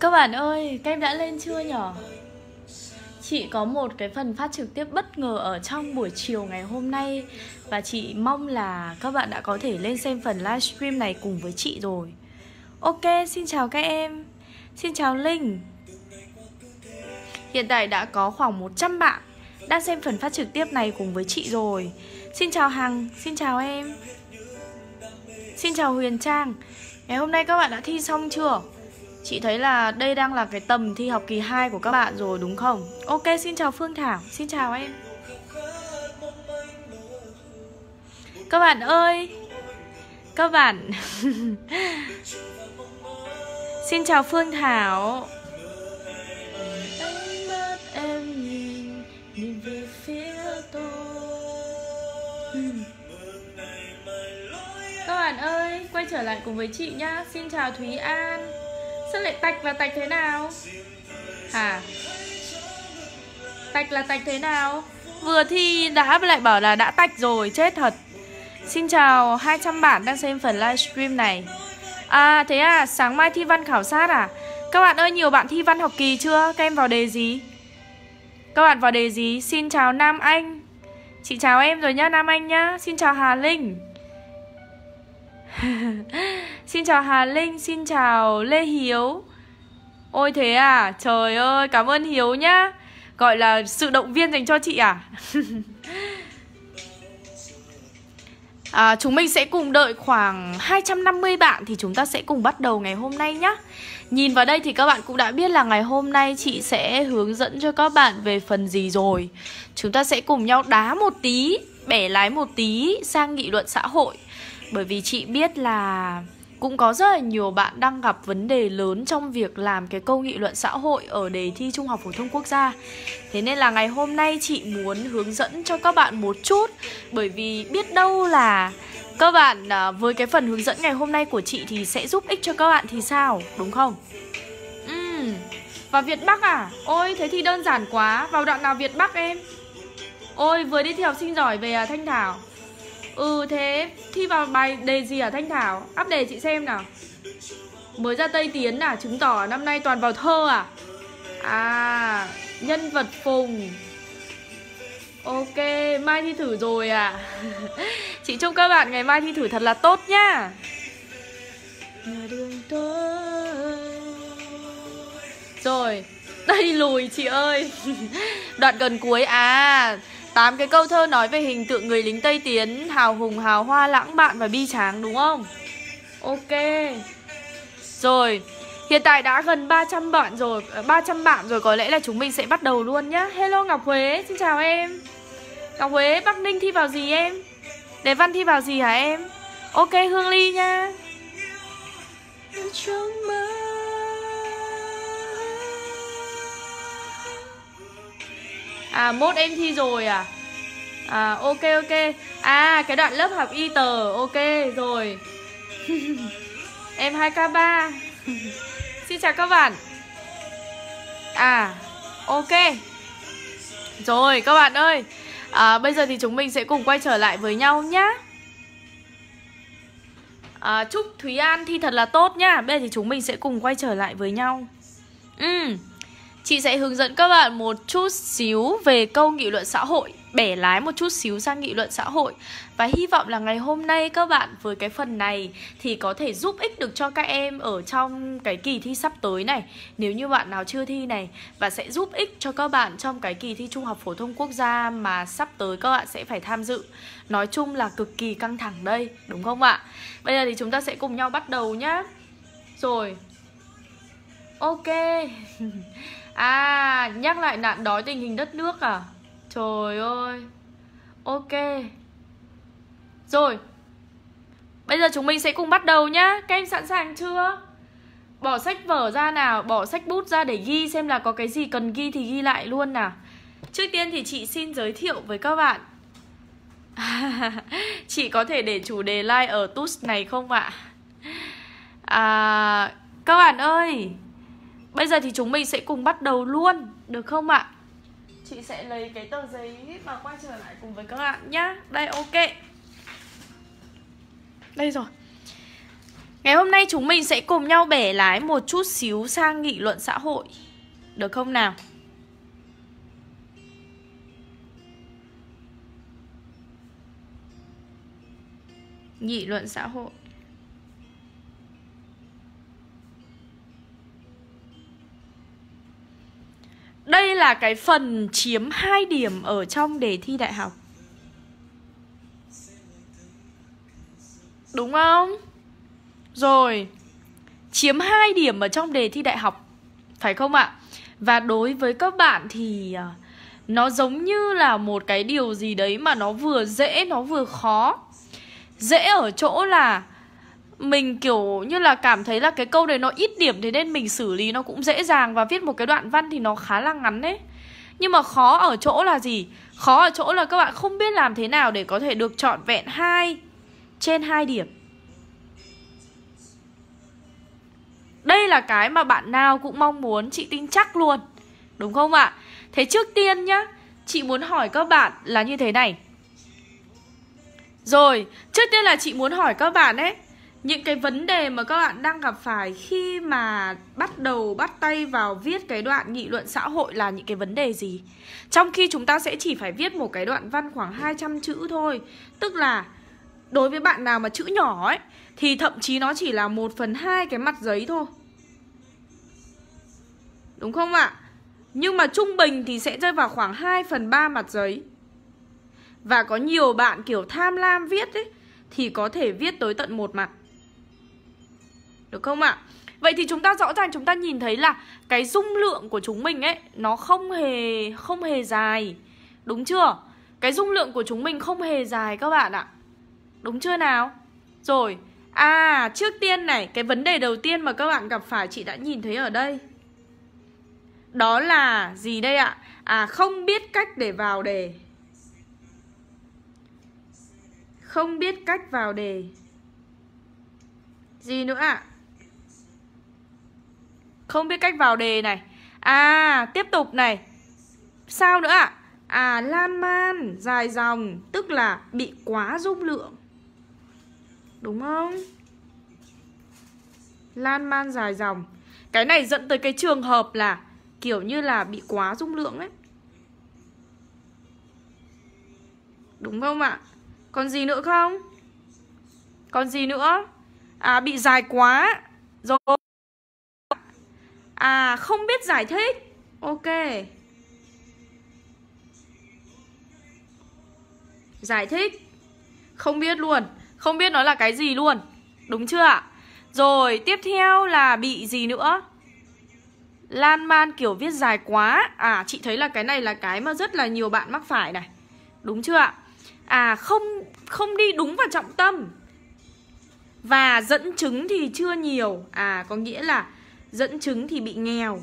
Các bạn ơi, kem đã lên chưa nhở? Chị có một cái phần phát trực tiếp bất ngờ ở trong buổi chiều ngày hôm nay Và chị mong là các bạn đã có thể lên xem phần livestream này cùng với chị rồi Ok, xin chào các em Xin chào Linh Hiện tại đã có khoảng 100 bạn đang xem phần phát trực tiếp này cùng với chị rồi Xin chào Hằng, xin chào em Xin chào Huyền Trang Ngày hôm nay các bạn đã thi xong chưa? Chị thấy là đây đang là cái tầm thi học kỳ 2 của các bạn rồi đúng không? Ok, xin chào Phương Thảo, xin chào em Các bạn ơi Các bạn Xin chào Phương Thảo Các bạn ơi, quay trở lại cùng với chị nhá Xin chào Thúy An Sao lại tạch là tạch thế nào Hả Tạch là tạch thế nào Vừa thi đã lại bảo là đã tạch rồi Chết thật Xin chào 200 bạn đang xem phần livestream này À thế à Sáng mai thi văn khảo sát à Các bạn ơi nhiều bạn thi văn học kỳ chưa Các em vào đề gì Các bạn vào đề gì Xin chào Nam Anh Chị chào em rồi nhá Nam Anh nhá Xin chào Hà Linh Xin chào Hà Linh, xin chào Lê Hiếu Ôi thế à, trời ơi, cảm ơn Hiếu nhá Gọi là sự động viên dành cho chị à À, chúng mình sẽ cùng đợi khoảng 250 bạn thì chúng ta sẽ cùng bắt đầu ngày hôm nay nhá Nhìn vào đây thì các bạn cũng đã biết là ngày hôm nay chị sẽ hướng dẫn cho các bạn về phần gì rồi Chúng ta sẽ cùng nhau đá một tí, bẻ lái một tí sang nghị luận xã hội Bởi vì chị biết là cũng có rất là nhiều bạn đang gặp vấn đề lớn trong việc làm cái câu nghị luận xã hội ở đề thi trung học phổ thông quốc gia thế nên là ngày hôm nay chị muốn hướng dẫn cho các bạn một chút bởi vì biết đâu là các bạn à, với cái phần hướng dẫn ngày hôm nay của chị thì sẽ giúp ích cho các bạn thì sao đúng không uhm. và việt bắc à ôi thế thì đơn giản quá vào đoạn nào việt bắc em ôi vừa đi thi học sinh giỏi về à thanh thảo ừ thế thi vào bài đề gì hả Thanh Thảo? Áp đề chị xem nào Mới ra Tây Tiến à? Chứng tỏ năm nay toàn vào thơ à? À, nhân vật Phùng Ok, mai thi thử rồi à Chị chúc các bạn ngày mai thi thử thật là tốt nhá Rồi, đây lùi chị ơi Đoạn gần cuối à 8 cái câu thơ nói về hình tượng người lính Tây Tiến Hào hùng, hào hoa, lãng mạn và bi tráng đúng không? Ok Rồi Hiện tại đã gần 300 bạn rồi 300 ờ, bạn rồi có lẽ là chúng mình sẽ bắt đầu luôn nhá Hello Ngọc Huế, xin chào em Ngọc Huế, Bắc Ninh thi vào gì em? Đề văn thi vào gì hả em? Ok Hương Ly nha Trong mơ À mốt em thi rồi à À ok ok À cái đoạn lớp học y tờ Ok rồi Em 2K3 Xin chào các bạn À ok Rồi các bạn ơi à, Bây giờ thì chúng mình sẽ cùng quay trở lại với nhau nhá à, Chúc Thúy An thi thật là tốt nhá Bây giờ thì chúng mình sẽ cùng quay trở lại với nhau Ừ uhm. Chị sẽ hướng dẫn các bạn một chút xíu về câu nghị luận xã hội bẻ lái một chút xíu sang nghị luận xã hội và hy vọng là ngày hôm nay các bạn với cái phần này thì có thể giúp ích được cho các em ở trong cái kỳ thi sắp tới này nếu như bạn nào chưa thi này và sẽ giúp ích cho các bạn trong cái kỳ thi trung học phổ thông quốc gia mà sắp tới các bạn sẽ phải tham dự nói chung là cực kỳ căng thẳng đây đúng không ạ bây giờ thì chúng ta sẽ cùng nhau bắt đầu nhá rồi ok à nhắc lại nạn đói tình hình đất nước à trời ơi ok rồi bây giờ chúng mình sẽ cùng bắt đầu nhá các em sẵn sàng chưa bỏ sách vở ra nào bỏ sách bút ra để ghi xem là có cái gì cần ghi thì ghi lại luôn nào trước tiên thì chị xin giới thiệu với các bạn chị có thể để chủ đề like ở tools này không ạ à, các bạn ơi Bây giờ thì chúng mình sẽ cùng bắt đầu luôn Được không ạ? Chị sẽ lấy cái tờ giấy mà quay trở lại cùng với các bạn nhá Đây ok Đây rồi Ngày hôm nay chúng mình sẽ cùng nhau bẻ lái một chút xíu sang nghị luận xã hội Được không nào? Nghị luận xã hội là cái phần chiếm 2 điểm ở trong đề thi đại học Đúng không? Rồi Chiếm 2 điểm ở trong đề thi đại học Phải không ạ? Và đối với các bạn thì à, Nó giống như là một cái điều gì đấy mà nó vừa dễ nó vừa khó Dễ ở chỗ là mình kiểu như là cảm thấy là cái câu đấy nó ít điểm thế nên mình xử lý nó cũng dễ dàng và viết một cái đoạn văn thì nó khá là ngắn đấy nhưng mà khó ở chỗ là gì khó ở chỗ là các bạn không biết làm thế nào để có thể được trọn vẹn hai trên hai điểm đây là cái mà bạn nào cũng mong muốn chị tin chắc luôn đúng không ạ thế trước tiên nhá chị muốn hỏi các bạn là như thế này rồi trước tiên là chị muốn hỏi các bạn ấy những cái vấn đề mà các bạn đang gặp phải khi mà bắt đầu bắt tay vào viết cái đoạn nghị luận xã hội là những cái vấn đề gì trong khi chúng ta sẽ chỉ phải viết một cái đoạn văn khoảng 200 chữ thôi tức là đối với bạn nào mà chữ nhỏ ấy thì thậm chí nó chỉ là một phần hai cái mặt giấy thôi đúng không ạ nhưng mà trung bình thì sẽ rơi vào khoảng 2 phần ba mặt giấy Và có nhiều bạn kiểu tham lam viết ấy Thì có thể viết tới tận một mặt được không ạ? À? Vậy thì chúng ta rõ ràng chúng ta nhìn thấy là cái dung lượng của chúng mình ấy nó không hề không hề dài. Đúng chưa? Cái dung lượng của chúng mình không hề dài các bạn ạ. Đúng chưa nào? Rồi, à trước tiên này, cái vấn đề đầu tiên mà các bạn gặp phải chị đã nhìn thấy ở đây. Đó là gì đây ạ? À không biết cách để vào đề. Không biết cách vào đề. Gì nữa ạ? À? Không biết cách vào đề này À tiếp tục này Sao nữa ạ à? à lan man dài dòng Tức là bị quá dung lượng Đúng không Lan man dài dòng Cái này dẫn tới cái trường hợp là Kiểu như là bị quá dung lượng ấy Đúng không ạ? Còn gì nữa không? Còn gì nữa? À bị dài quá Rồi À không biết giải thích Ok Giải thích Không biết luôn Không biết nó là cái gì luôn Đúng chưa ạ Rồi tiếp theo là bị gì nữa Lan man kiểu viết dài quá À chị thấy là cái này là cái mà rất là nhiều bạn mắc phải này Đúng chưa ạ À không không đi đúng vào trọng tâm Và dẫn chứng thì chưa nhiều À có nghĩa là dẫn chứng thì bị nghèo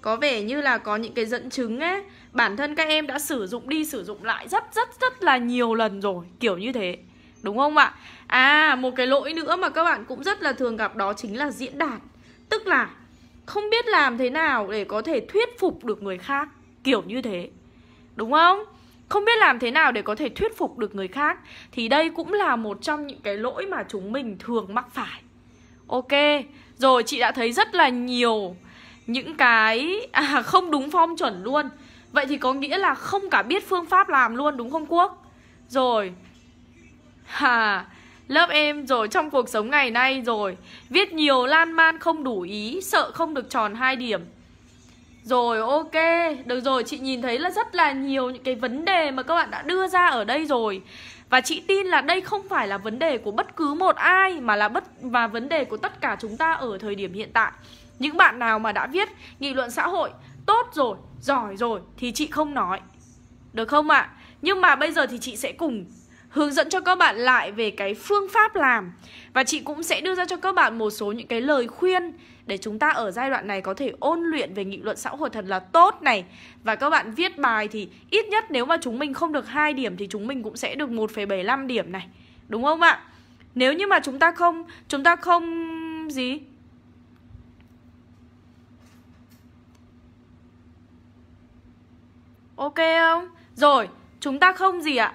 có vẻ như là có những cái dẫn chứng ấy bản thân các em đã sử dụng đi sử dụng lại rất rất rất là nhiều lần rồi kiểu như thế đúng không ạ à một cái lỗi nữa mà các bạn cũng rất là thường gặp đó chính là diễn đạt tức là không biết làm thế nào để có thể thuyết phục được người khác kiểu như thế đúng không không biết làm thế nào để có thể thuyết phục được người khác thì đây cũng là một trong những cái lỗi mà chúng mình thường mắc phải Ok Rồi chị đã thấy rất là nhiều Những cái à, không đúng form chuẩn luôn Vậy thì có nghĩa là không cả biết phương pháp làm luôn đúng không Quốc Rồi Hà Lớp em rồi trong cuộc sống ngày nay rồi Viết nhiều lan man không đủ ý Sợ không được tròn hai điểm Rồi ok Được rồi chị nhìn thấy là rất là nhiều những cái vấn đề Mà các bạn đã đưa ra ở đây rồi và chị tin là đây không phải là vấn đề của bất cứ một ai mà là bất và vấn đề của tất cả chúng ta ở thời điểm hiện tại những bạn nào mà đã viết nghị luận xã hội tốt rồi giỏi rồi thì chị không nói được không ạ à? nhưng mà bây giờ thì chị sẽ cùng hướng dẫn cho các bạn lại về cái phương pháp làm và chị cũng sẽ đưa ra cho các bạn một số những cái lời khuyên để chúng ta ở giai đoạn này có thể ôn luyện về nghị luận xã hội thật là tốt này và các bạn viết bài thì ít nhất nếu mà chúng mình không được 2 điểm thì chúng mình cũng sẽ được 1,75 điểm này đúng không ạ? Nếu như mà chúng ta không chúng ta không gì Ok không? Rồi, chúng ta không gì ạ?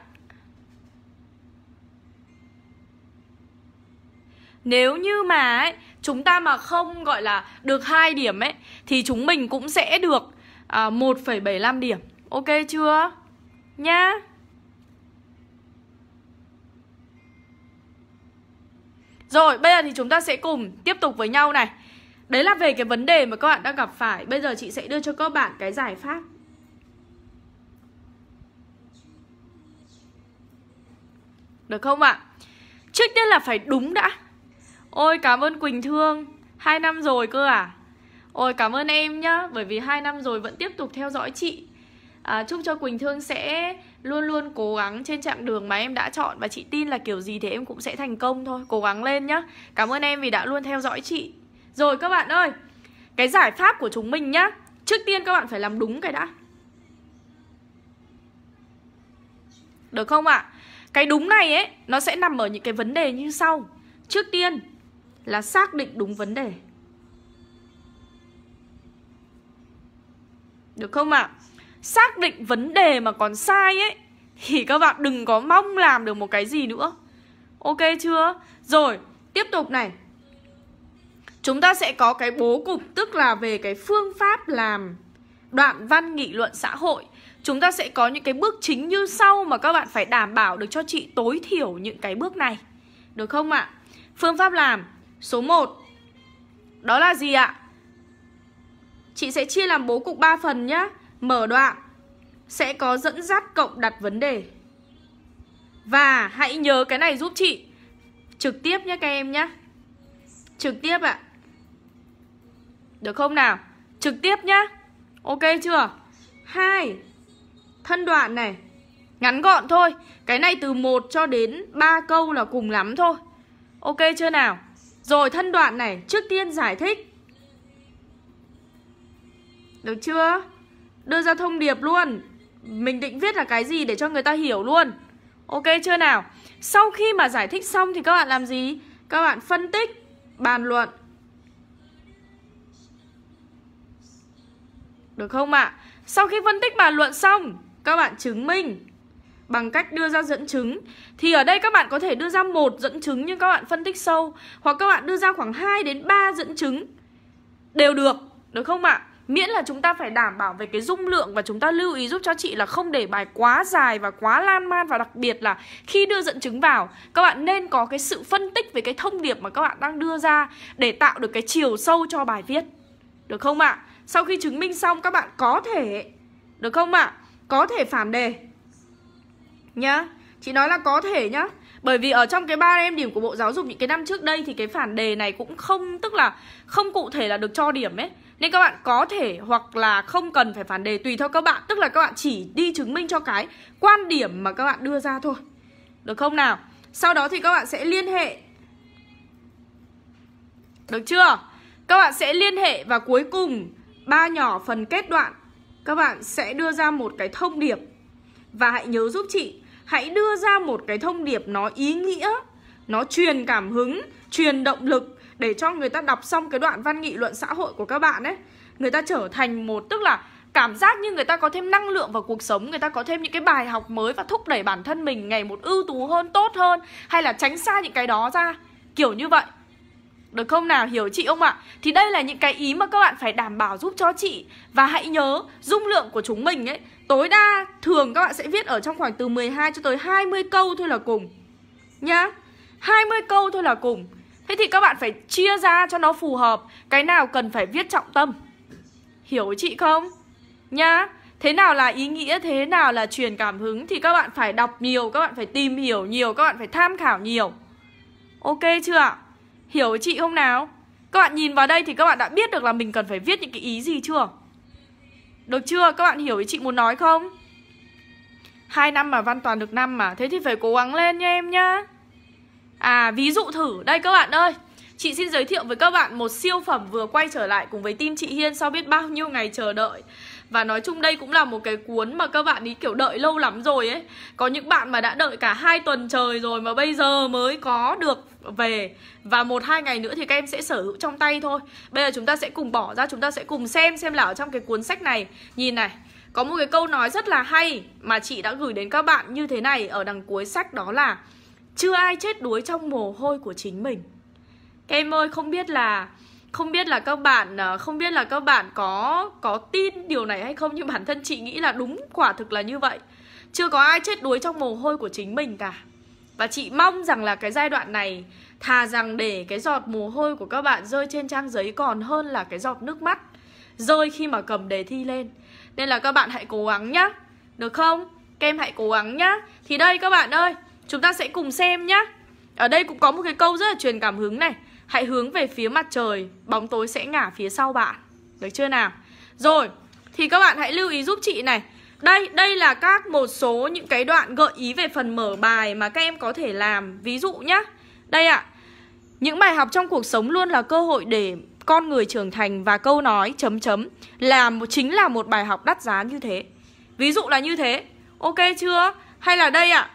nếu như mà ấy, chúng ta mà không gọi là được hai điểm ấy thì chúng mình cũng sẽ được à, 1,75 điểm. Ok chưa? Nhá. Rồi, bây giờ thì chúng ta sẽ cùng tiếp tục với nhau này. Đấy là về cái vấn đề mà các bạn đang gặp phải. Bây giờ chị sẽ đưa cho các bạn cái giải pháp Được không ạ? Trước tiên là phải đúng đã Ôi cảm ơn Quỳnh Thương hai năm rồi cơ à Ôi cảm ơn em nhá Bởi vì hai năm rồi vẫn tiếp tục theo dõi chị à, Chúc cho Quỳnh Thương sẽ Luôn luôn cố gắng trên chặng đường mà em đã chọn Và chị tin là kiểu gì thì em cũng sẽ thành công thôi Cố gắng lên nhá Cảm ơn em vì đã luôn theo dõi chị Rồi các bạn ơi Cái giải pháp của chúng mình nhá Trước tiên các bạn phải làm đúng cái đã Được không ạ? À? Cái đúng này ấy Nó sẽ nằm ở những cái vấn đề như sau Trước tiên là xác định đúng vấn đề Được không ạ? À? Xác định vấn đề mà còn sai ấy Thì các bạn đừng có mong làm được một cái gì nữa Ok chưa? Rồi, tiếp tục này Chúng ta sẽ có cái bố cục Tức là về cái phương pháp làm đoạn văn nghị luận xã hội Chúng ta sẽ có những cái bước chính như sau Mà các bạn phải đảm bảo được cho chị tối thiểu những cái bước này Được không ạ? À? Phương pháp làm Số 1 Đó là gì ạ? Chị sẽ chia làm bố cục 3 phần nhé Mở đoạn Sẽ có dẫn dắt cộng đặt vấn đề Và hãy nhớ cái này giúp chị Trực tiếp nhé các em nhé Trực tiếp ạ Được không nào? Trực tiếp nhá Ok chưa? hai, Thân đoạn này Ngắn gọn thôi Cái này từ 1 cho đến 3 câu là cùng lắm thôi Ok chưa nào? Rồi thân đoạn này Trước tiên giải thích Được chưa Đưa ra thông điệp luôn Mình định viết là cái gì để cho người ta hiểu luôn Ok chưa nào Sau khi mà giải thích xong thì các bạn làm gì Các bạn phân tích Bàn luận Được không ạ à? Sau khi phân tích bàn luận xong Các bạn chứng minh bằng cách đưa ra dẫn chứng thì ở đây các bạn có thể đưa ra một dẫn chứng nhưng các bạn phân tích sâu hoặc các bạn đưa ra khoảng 2 đến 3 dẫn chứng đều được được không ạ? À? Miễn là chúng ta phải đảm bảo về cái dung lượng và chúng ta lưu ý giúp cho chị là không để bài quá dài và quá lan man và đặc biệt là khi đưa dẫn chứng vào các bạn nên có cái sự phân tích về cái thông điệp mà các bạn đang đưa ra để tạo được cái chiều sâu cho bài viết. Được không ạ? À? Sau khi chứng minh xong các bạn có thể được không ạ? À? Có thể phản đề nhá Chị nói là có thể nhá Bởi vì ở trong cái ba em điểm của Bộ Giáo dục những cái năm trước đây Thì cái phản đề này cũng không Tức là không cụ thể là được cho điểm ấy Nên các bạn có thể hoặc là không cần phải phản đề Tùy theo các bạn Tức là các bạn chỉ đi chứng minh cho cái quan điểm mà các bạn đưa ra thôi Được không nào Sau đó thì các bạn sẽ liên hệ Được chưa Các bạn sẽ liên hệ và cuối cùng ba nhỏ phần kết đoạn Các bạn sẽ đưa ra một cái thông điệp và hãy nhớ giúp chị Hãy đưa ra một cái thông điệp nó ý nghĩa Nó truyền cảm hứng Truyền động lực Để cho người ta đọc xong cái đoạn văn nghị luận xã hội của các bạn ấy Người ta trở thành một Tức là cảm giác như người ta có thêm năng lượng vào cuộc sống người ta có thêm những cái bài học mới và thúc đẩy bản thân mình ngày một ưu tú hơn tốt hơn hay là tránh xa những cái đó ra kiểu như vậy được không nào hiểu chị không ạ thì đây là những cái ý mà các bạn phải đảm bảo giúp cho chị và hãy nhớ dung lượng của chúng mình ấy Tối đa thường các bạn sẽ viết ở trong khoảng từ 12 cho tới 20 câu thôi là cùng Nhá 20 câu thôi là cùng Thế thì các bạn phải chia ra cho nó phù hợp Cái nào cần phải viết trọng tâm Hiểu chị không? Nhá Thế nào là ý nghĩa, thế nào là truyền cảm hứng Thì các bạn phải đọc nhiều, các bạn phải tìm hiểu nhiều Các bạn phải tham khảo nhiều Ok chưa ạ? Hiểu chị không nào? Các bạn nhìn vào đây thì các bạn đã biết được là mình cần phải viết những cái ý gì chưa? Được chưa? Các bạn hiểu ý chị muốn nói không? hai năm mà Văn Toàn được năm mà Thế thì phải cố gắng lên nha em nhá À ví dụ thử Đây các bạn ơi Chị xin giới thiệu với các bạn một siêu phẩm vừa quay trở lại cùng với team chị Hiên sau biết bao nhiêu ngày chờ đợi Và nói chung đây cũng là một cái cuốn mà các bạn ý kiểu đợi lâu lắm rồi ấy Có những bạn mà đã đợi cả hai tuần trời rồi mà bây giờ mới có được về và một hai ngày nữa thì các em sẽ sở hữu trong tay thôi bây giờ chúng ta sẽ cùng bỏ ra chúng ta sẽ cùng xem xem là ở trong cái cuốn sách này nhìn này có một cái câu nói rất là hay mà chị đã gửi đến các bạn như thế này ở đằng cuối sách đó là chưa ai chết đuối trong mồ hôi của chính mình các em ơi không biết là không biết là các bạn à, không biết là các bạn có có tin điều này hay không nhưng bản thân chị nghĩ là đúng quả thực là như vậy chưa có ai chết đuối trong mồ hôi của chính mình cả và chị mong rằng là cái giai đoạn này Thà rằng để cái giọt mồ hôi của các bạn rơi trên trang giấy còn hơn là cái giọt nước mắt Rơi khi mà cầm đề thi lên Nên là các bạn hãy cố gắng nhá Được không? kem hãy cố gắng nhá Thì đây các bạn ơi Chúng ta sẽ cùng xem nhá Ở đây cũng có một cái câu rất là truyền cảm hứng này Hãy hướng về phía mặt trời Bóng tối sẽ ngả phía sau bạn Được chưa nào? Rồi, thì các bạn hãy lưu ý giúp chị này đây, đây là các một số những cái đoạn gợi ý về phần mở bài mà các em có thể làm Ví dụ nhá Đây ạ à, Những bài học trong cuộc sống luôn là cơ hội để con người trưởng thành và câu nói chấm chấm là chính là một bài học đắt giá như thế. Ví dụ là như thế. Ok chưa? Hay là đây ạ? À?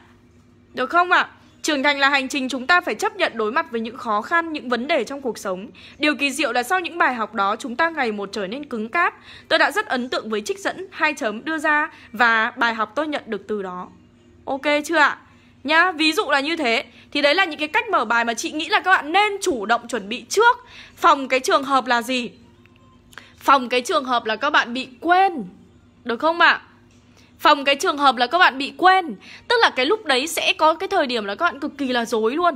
Được không ạ? À? Trưởng thành là hành trình chúng ta phải chấp nhận đối mặt với những khó khăn, những vấn đề trong cuộc sống. Điều kỳ diệu là sau những bài học đó chúng ta ngày một trở nên cứng cáp. Tôi đã rất ấn tượng với trích dẫn hai chấm đưa ra và bài học tôi nhận được từ đó. Ok chưa ạ? Nhá, ví dụ là như thế Thì đấy là những cái cách mở bài mà chị nghĩ là các bạn nên chủ động chuẩn bị trước Phòng cái trường hợp là gì? Phòng cái trường hợp là các bạn bị quên Được không ạ? À? phòng cái trường hợp là các bạn bị quên tức là cái lúc đấy sẽ có cái thời điểm là các bạn cực kỳ là dối luôn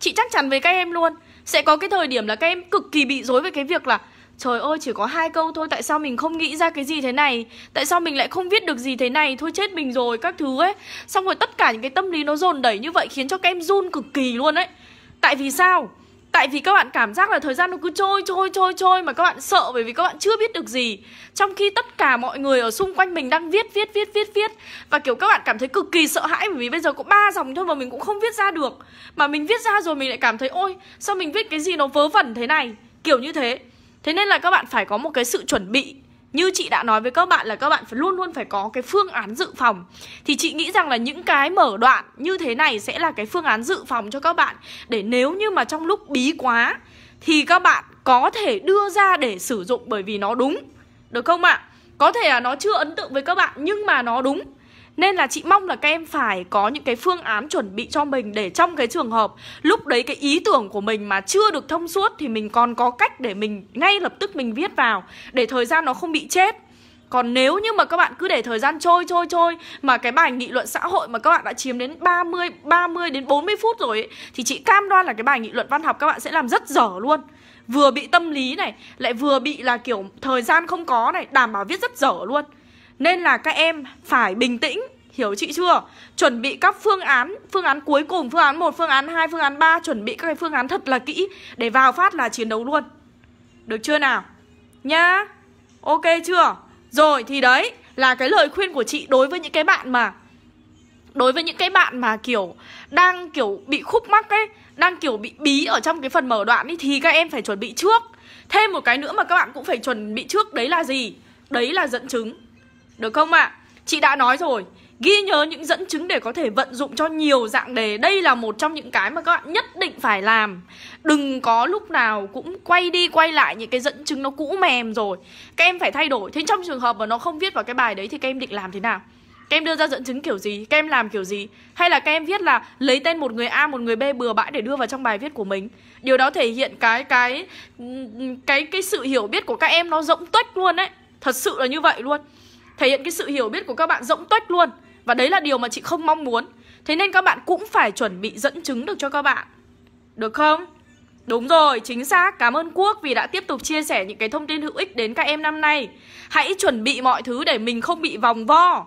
chị chắc chắn với các em luôn sẽ có cái thời điểm là các em cực kỳ bị dối với cái việc là trời ơi chỉ có hai câu thôi tại sao mình không nghĩ ra cái gì thế này tại sao mình lại không viết được gì thế này thôi chết mình rồi các thứ ấy xong rồi tất cả những cái tâm lý nó dồn đẩy như vậy khiến cho các em run cực kỳ luôn ấy tại vì sao Tại vì các bạn cảm giác là thời gian nó cứ trôi trôi trôi trôi mà các bạn sợ bởi vì các bạn chưa biết được gì. Trong khi tất cả mọi người ở xung quanh mình đang viết viết viết viết viết và kiểu các bạn cảm thấy cực kỳ sợ hãi bởi vì bây giờ có ba dòng thôi mà mình cũng không viết ra được. Mà mình viết ra rồi mình lại cảm thấy ôi sao mình viết cái gì nó vớ vẩn thế này, kiểu như thế. Thế nên là các bạn phải có một cái sự chuẩn bị như chị đã nói với các bạn là các bạn phải luôn luôn phải có cái phương án dự phòng thì chị nghĩ rằng là những cái mở đoạn như thế này sẽ là cái phương án dự phòng cho các bạn để nếu như mà trong lúc bí quá thì các bạn có thể đưa ra để sử dụng bởi vì nó đúng được không ạ à? có thể là nó chưa ấn tượng với các bạn nhưng mà nó đúng nên là chị mong là các em phải có những cái phương án chuẩn bị cho mình để trong cái trường hợp lúc đấy cái ý tưởng của mình mà chưa được thông suốt thì mình còn có cách để mình ngay lập tức mình viết vào để thời gian nó không bị chết. Còn nếu như mà các bạn cứ để thời gian trôi trôi trôi mà cái bài nghị luận xã hội mà các bạn đã chiếm đến 30 30 đến 40 phút rồi ấy, thì chị cam đoan là cái bài nghị luận văn học các bạn sẽ làm rất dở luôn. Vừa bị tâm lý này, lại vừa bị là kiểu thời gian không có này, đảm bảo viết rất dở luôn. Nên là các em phải bình tĩnh Hiểu chị chưa? Chuẩn bị các phương án Phương án cuối cùng, phương án 1, phương án 2, phương án 3 Chuẩn bị các cái phương án thật là kỹ Để vào phát là chiến đấu luôn Được chưa nào? Nhá Ok chưa? Rồi thì đấy là cái lời khuyên của chị đối với những cái bạn mà Đối với những cái bạn mà kiểu Đang kiểu bị khúc mắc ấy Đang kiểu bị bí ở trong cái phần mở đoạn ấy Thì các em phải chuẩn bị trước Thêm một cái nữa mà các bạn cũng phải chuẩn bị trước Đấy là gì? Đấy là dẫn chứng được không ạ? À? Chị đã nói rồi Ghi nhớ những dẫn chứng để có thể vận dụng cho nhiều dạng đề Đây là một trong những cái mà các bạn nhất định phải làm Đừng có lúc nào cũng quay đi quay lại những cái dẫn chứng nó cũ mềm rồi Các em phải thay đổi Thế trong trường hợp mà nó không viết vào cái bài đấy thì các em định làm thế nào? Các em đưa ra dẫn chứng kiểu gì? Các em làm kiểu gì? Hay là các em viết là lấy tên một người A, một người B bừa bãi để đưa vào trong bài viết của mình. Điều đó thể hiện cái cái cái cái sự hiểu biết của các em nó rỗng tuếch luôn đấy. Thật sự là như vậy luôn thể hiện cái sự hiểu biết của các bạn rỗng tuếch luôn và đấy là điều mà chị không mong muốn thế nên các bạn cũng phải chuẩn bị dẫn chứng được cho các bạn được không Đúng rồi, chính xác. Cảm ơn Quốc vì đã tiếp tục chia sẻ những cái thông tin hữu ích đến các em năm nay. Hãy chuẩn bị mọi thứ để mình không bị vòng vo.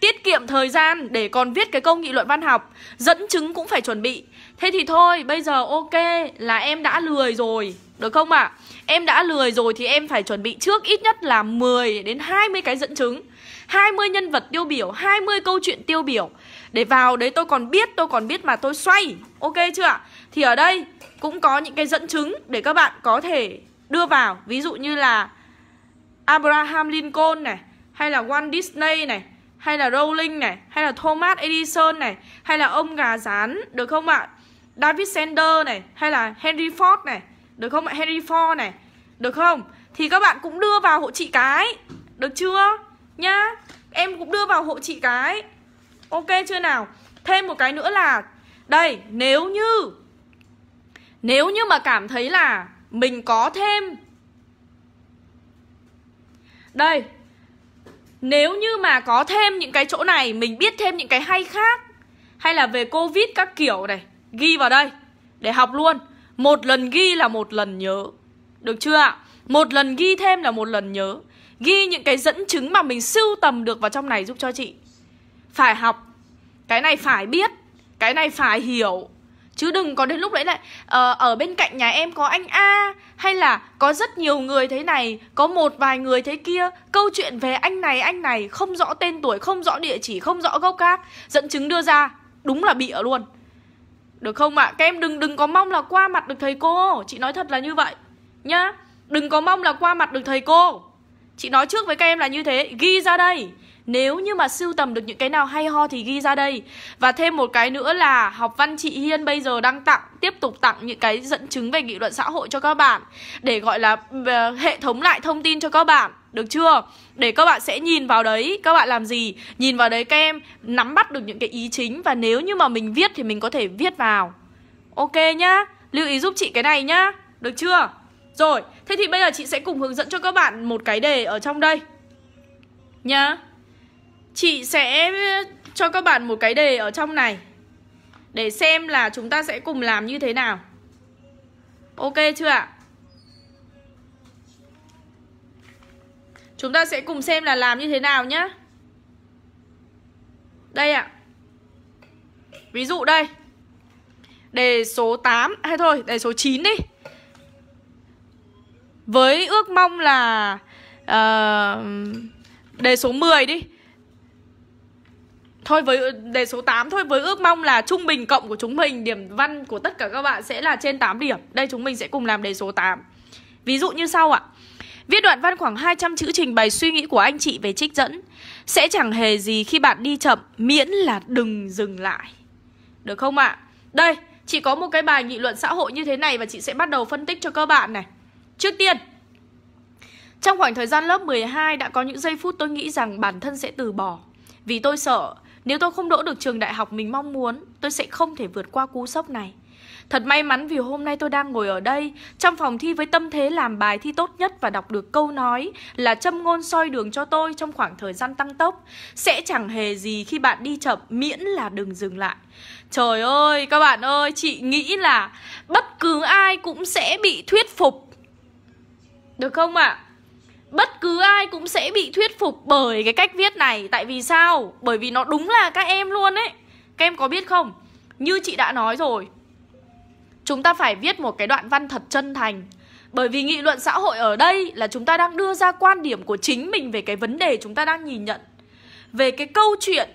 Tiết kiệm thời gian để còn viết cái câu nghị luận văn học, dẫn chứng cũng phải chuẩn bị. Thế thì thôi, bây giờ ok là em đã lười rồi, được không ạ? À? Em đã lười rồi thì em phải chuẩn bị trước ít nhất là 10 đến 20 cái dẫn chứng 20 nhân vật tiêu biểu, 20 câu chuyện tiêu biểu Để vào đấy tôi còn biết, tôi còn biết mà tôi xoay Ok chưa ạ? Thì ở đây cũng có những cái dẫn chứng để các bạn có thể đưa vào Ví dụ như là Abraham Lincoln này Hay là Walt Disney này Hay là Rowling này Hay là Thomas Edison này Hay là ông gà rán được không ạ? David Sander này Hay là Henry Ford này được không ạ? Henry Ford này Được không? Thì các bạn cũng đưa vào hộ chị cái Được chưa? Nhá Em cũng đưa vào hộ chị cái Ok chưa nào? Thêm một cái nữa là Đây, nếu như Nếu như mà cảm thấy là Mình có thêm Đây Nếu như mà có thêm những cái chỗ này Mình biết thêm những cái hay khác Hay là về Covid các kiểu này Ghi vào đây Để học luôn một lần ghi là một lần nhớ Được chưa ạ? Một lần ghi thêm là một lần nhớ Ghi những cái dẫn chứng mà mình sưu tầm được vào trong này giúp cho chị Phải học Cái này phải biết Cái này phải hiểu Chứ đừng có đến lúc đấy lại ờ, Ở bên cạnh nhà em có anh A Hay là có rất nhiều người thế này Có một vài người thế kia Câu chuyện về anh này anh này Không rõ tên tuổi, không rõ địa chỉ, không rõ gốc gác Dẫn chứng đưa ra Đúng là bịa luôn được không ạ? À? Các em đừng đừng có mong là qua mặt được thầy cô Chị nói thật là như vậy Nhá Đừng có mong là qua mặt được thầy cô Chị nói trước với các em là như thế Ghi ra đây Nếu như mà sưu tầm được những cái nào hay ho thì ghi ra đây Và thêm một cái nữa là Học văn chị Hiên bây giờ đang tặng Tiếp tục tặng những cái dẫn chứng về nghị luận xã hội cho các bạn Để gọi là uh, hệ thống lại thông tin cho các bạn được chưa? Để các bạn sẽ nhìn vào đấy, các bạn làm gì? Nhìn vào đấy các em nắm bắt được những cái ý chính và nếu như mà mình viết thì mình có thể viết vào. Ok nhá, lưu ý giúp chị cái này nhá, được chưa? Rồi, thế thì bây giờ chị sẽ cùng hướng dẫn cho các bạn một cái đề ở trong đây. Nhá. Chị sẽ cho các bạn một cái đề ở trong này để xem là chúng ta sẽ cùng làm như thế nào. Ok chưa ạ? Chúng ta sẽ cùng xem là làm như thế nào nhá Đây ạ à. Ví dụ đây Đề số 8 Hay thôi, đề số 9 đi Với ước mong là uh, Đề số 10 đi Thôi với đề số 8 thôi Với ước mong là trung bình cộng của chúng mình Điểm văn của tất cả các bạn sẽ là trên 8 điểm Đây chúng mình sẽ cùng làm đề số 8 Ví dụ như sau ạ à. Viết đoạn văn khoảng 200 chữ trình bày suy nghĩ của anh chị về trích dẫn Sẽ chẳng hề gì khi bạn đi chậm Miễn là đừng dừng lại Được không ạ? À? Đây, chị có một cái bài nghị luận xã hội như thế này Và chị sẽ bắt đầu phân tích cho các bạn này Trước tiên Trong khoảng thời gian lớp 12 đã có những giây phút tôi nghĩ rằng bản thân sẽ từ bỏ Vì tôi sợ nếu tôi không đỗ được trường đại học mình mong muốn Tôi sẽ không thể vượt qua cú sốc này Thật may mắn vì hôm nay tôi đang ngồi ở đây Trong phòng thi với tâm thế làm bài thi tốt nhất Và đọc được câu nói Là châm ngôn soi đường cho tôi trong khoảng thời gian tăng tốc Sẽ chẳng hề gì khi bạn đi chậm Miễn là đừng dừng lại Trời ơi các bạn ơi Chị nghĩ là bất cứ ai cũng sẽ bị thuyết phục Được không ạ? À? bất cứ ai cũng sẽ bị thuyết phục bởi cái cách viết này Tại vì sao? Bởi vì nó đúng là các em luôn ấy Các em có biết không? Như chị đã nói rồi Chúng ta phải viết một cái đoạn văn thật chân thành Bởi vì nghị luận xã hội ở đây là chúng ta đang đưa ra quan điểm của chính mình về cái vấn đề chúng ta đang nhìn nhận Về cái câu chuyện,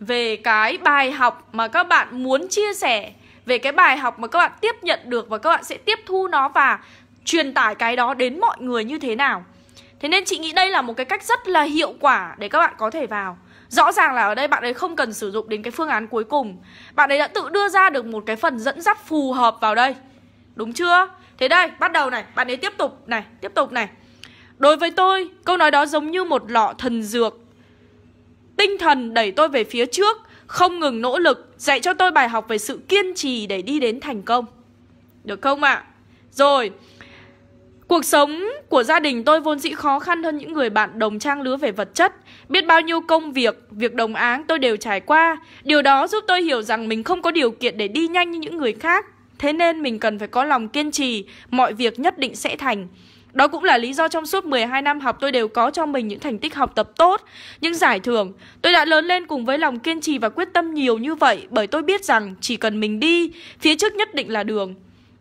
về cái bài học mà các bạn muốn chia sẻ Về cái bài học mà các bạn tiếp nhận được và các bạn sẽ tiếp thu nó và truyền tải cái đó đến mọi người như thế nào Thế nên chị nghĩ đây là một cái cách rất là hiệu quả để các bạn có thể vào Rõ ràng là ở đây bạn ấy không cần sử dụng đến cái phương án cuối cùng Bạn ấy đã tự đưa ra được một cái phần dẫn dắt phù hợp vào đây Đúng chưa? Thế đây, bắt đầu này, bạn ấy tiếp tục này, tiếp tục này Đối với tôi, câu nói đó giống như một lọ thần dược Tinh thần đẩy tôi về phía trước Không ngừng nỗ lực Dạy cho tôi bài học về sự kiên trì để đi đến thành công Được không ạ? À? Rồi Cuộc sống của gia đình tôi vốn dĩ khó khăn hơn những người bạn đồng trang lứa về vật chất Biết bao nhiêu công việc, việc đồng áng tôi đều trải qua. Điều đó giúp tôi hiểu rằng mình không có điều kiện để đi nhanh như những người khác. Thế nên mình cần phải có lòng kiên trì, mọi việc nhất định sẽ thành. Đó cũng là lý do trong suốt 12 năm học tôi đều có cho mình những thành tích học tập tốt, những giải thưởng. Tôi đã lớn lên cùng với lòng kiên trì và quyết tâm nhiều như vậy bởi tôi biết rằng chỉ cần mình đi, phía trước nhất định là đường.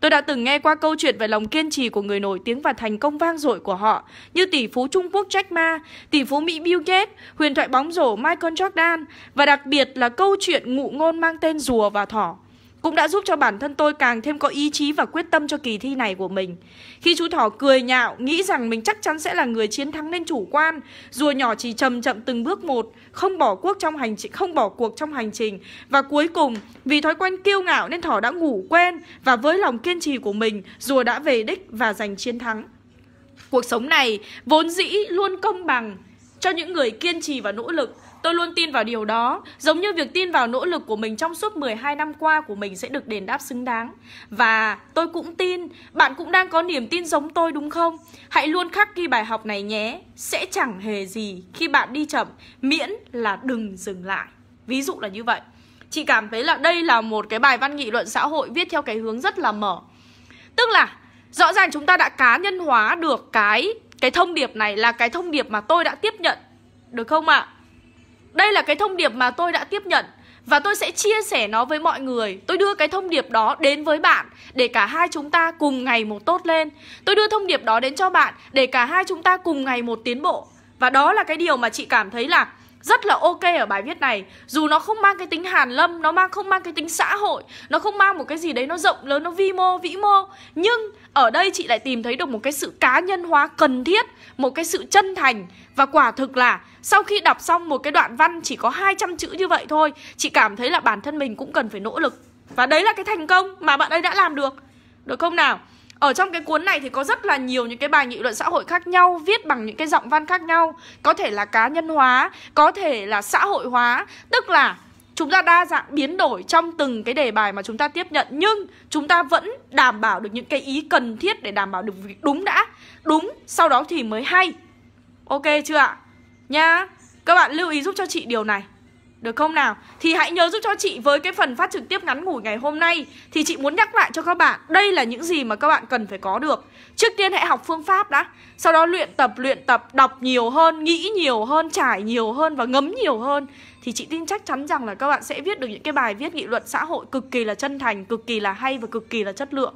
Tôi đã từng nghe qua câu chuyện về lòng kiên trì của người nổi tiếng và thành công vang dội của họ, như tỷ phú Trung Quốc Jack Ma, tỷ phú Mỹ Bill Gates, huyền thoại bóng rổ Michael Jordan và đặc biệt là câu chuyện ngụ ngôn mang tên rùa và thỏ cũng đã giúp cho bản thân tôi càng thêm có ý chí và quyết tâm cho kỳ thi này của mình. Khi chú thỏ cười nhạo, nghĩ rằng mình chắc chắn sẽ là người chiến thắng nên chủ quan, rùa nhỏ chỉ chậm chậm từng bước một, không bỏ cuộc trong hành trình, không bỏ cuộc trong hành trình và cuối cùng vì thói quen kiêu ngạo nên thỏ đã ngủ quên và với lòng kiên trì của mình, rùa đã về đích và giành chiến thắng. Cuộc sống này vốn dĩ luôn công bằng cho những người kiên trì và nỗ lực Tôi luôn tin vào điều đó, giống như việc tin vào nỗ lực của mình trong suốt 12 năm qua của mình sẽ được đền đáp xứng đáng. Và tôi cũng tin, bạn cũng đang có niềm tin giống tôi đúng không? Hãy luôn khắc ghi bài học này nhé, sẽ chẳng hề gì khi bạn đi chậm, miễn là đừng dừng lại. Ví dụ là như vậy. Chị cảm thấy là đây là một cái bài văn nghị luận xã hội viết theo cái hướng rất là mở. Tức là rõ ràng chúng ta đã cá nhân hóa được cái cái thông điệp này là cái thông điệp mà tôi đã tiếp nhận được không ạ? À? Đây là cái thông điệp mà tôi đã tiếp nhận và tôi sẽ chia sẻ nó với mọi người Tôi đưa cái thông điệp đó đến với bạn Để cả hai chúng ta cùng ngày một tốt lên Tôi đưa thông điệp đó đến cho bạn Để cả hai chúng ta cùng ngày một tiến bộ Và đó là cái điều mà chị cảm thấy là rất là ok ở bài viết này dù nó không mang cái tính hàn lâm nó mang không mang cái tính xã hội nó không mang một cái gì đấy nó rộng lớn nó vi mô vĩ mô nhưng ở đây chị lại tìm thấy được một cái sự cá nhân hóa cần thiết một cái sự chân thành và quả thực là sau khi đọc xong một cái đoạn văn chỉ có 200 chữ như vậy thôi chị cảm thấy là bản thân mình cũng cần phải nỗ lực và đấy là cái thành công mà bạn ấy đã làm được được không nào ở trong cái cuốn này thì có rất là nhiều những cái bài nghị luận xã hội khác nhau viết bằng những cái giọng văn khác nhau có thể là cá nhân hóa có thể là xã hội hóa tức là Chúng ta đa dạng biến đổi trong từng cái đề bài mà chúng ta tiếp nhận Nhưng chúng ta vẫn đảm bảo được những cái ý cần thiết để đảm bảo được việc đúng đã Đúng, sau đó thì mới hay Ok chưa ạ? Nha, các bạn lưu ý giúp cho chị điều này được không nào? Thì hãy nhớ giúp cho chị với cái phần phát trực tiếp ngắn ngủi ngày hôm nay Thì chị muốn nhắc lại cho các bạn Đây là những gì mà các bạn cần phải có được Trước tiên hãy học phương pháp đã Sau đó luyện tập, luyện tập, đọc nhiều hơn, nghĩ nhiều hơn, trải nhiều hơn và ngấm nhiều hơn thì chị tin chắc chắn rằng là các bạn sẽ viết được những cái bài viết nghị luận xã hội cực kỳ là chân thành, cực kỳ là hay và cực kỳ là chất lượng.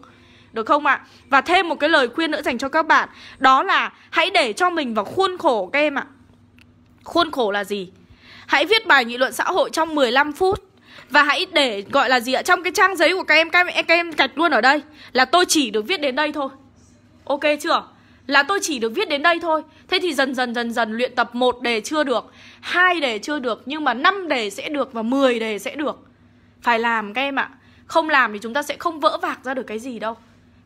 Được không ạ? Và thêm một cái lời khuyên nữa dành cho các bạn Đó là hãy để cho mình vào khuôn khổ các em ạ Khuôn khổ là gì? Hãy viết bài nghị luận xã hội trong 15 phút và hãy để gọi là gì ạ trong cái trang giấy của các em các em, các em gạch luôn ở đây là tôi chỉ được viết đến đây thôi ok chưa là tôi chỉ được viết đến đây thôi thế thì dần dần dần dần luyện tập một đề chưa được hai đề chưa được nhưng mà 5 đề sẽ được và 10 đề sẽ được phải làm các em ạ không làm thì chúng ta sẽ không vỡ vạc ra được cái gì đâu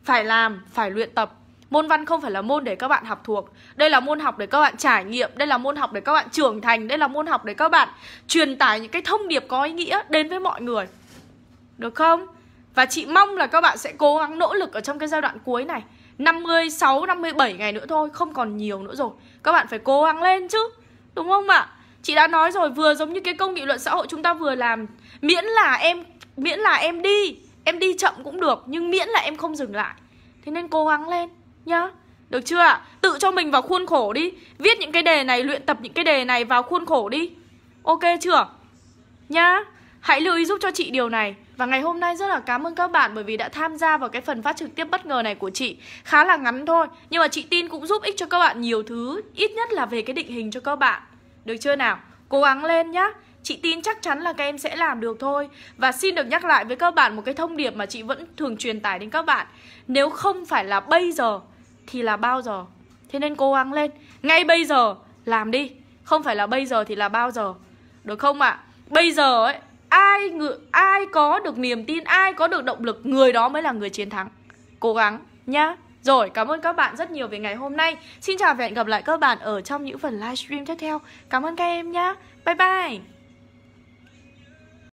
phải làm phải luyện tập Môn văn không phải là môn để các bạn học thuộc Đây là môn học để các bạn trải nghiệm Đây là môn học để các bạn trưởng thành Đây là môn học để các bạn truyền tải những cái thông điệp có ý nghĩa đến với mọi người Được không? Và chị mong là các bạn sẽ cố gắng nỗ lực ở trong cái giai đoạn cuối này 56, 57 ngày nữa thôi Không còn nhiều nữa rồi Các bạn phải cố gắng lên chứ Đúng không ạ? Chị đã nói rồi vừa giống như cái công nghị luận xã hội chúng ta vừa làm Miễn là em miễn là em đi Em đi chậm cũng được Nhưng miễn là em không dừng lại Thế nên cố gắng lên nhá Được chưa ạ? Tự cho mình vào khuôn khổ đi Viết những cái đề này, luyện tập những cái đề này vào khuôn khổ đi Ok chưa? Nhá Hãy lưu ý giúp cho chị điều này và ngày hôm nay rất là cảm ơn các bạn bởi vì đã tham gia vào cái phần phát trực tiếp bất ngờ này của chị Khá là ngắn thôi Nhưng mà chị tin cũng giúp ích cho các bạn nhiều thứ Ít nhất là về cái định hình cho các bạn Được chưa nào? Cố gắng lên nhá Chị tin chắc chắn là các em sẽ làm được thôi Và xin được nhắc lại với các bạn một cái thông điệp mà chị vẫn thường truyền tải đến các bạn Nếu không phải là bây giờ thì là bao giờ Thế nên cố gắng lên Ngay bây giờ làm đi Không phải là bây giờ thì là bao giờ Được không ạ? À? Bây giờ ấy ai người, ai có được niềm tin, ai có được động lực, người đó mới là người chiến thắng. Cố gắng nhá. Rồi, cảm ơn các bạn rất nhiều về ngày hôm nay. Xin chào và hẹn gặp lại các bạn ở trong những phần livestream tiếp theo. Cảm ơn các em nhá. Bye bye.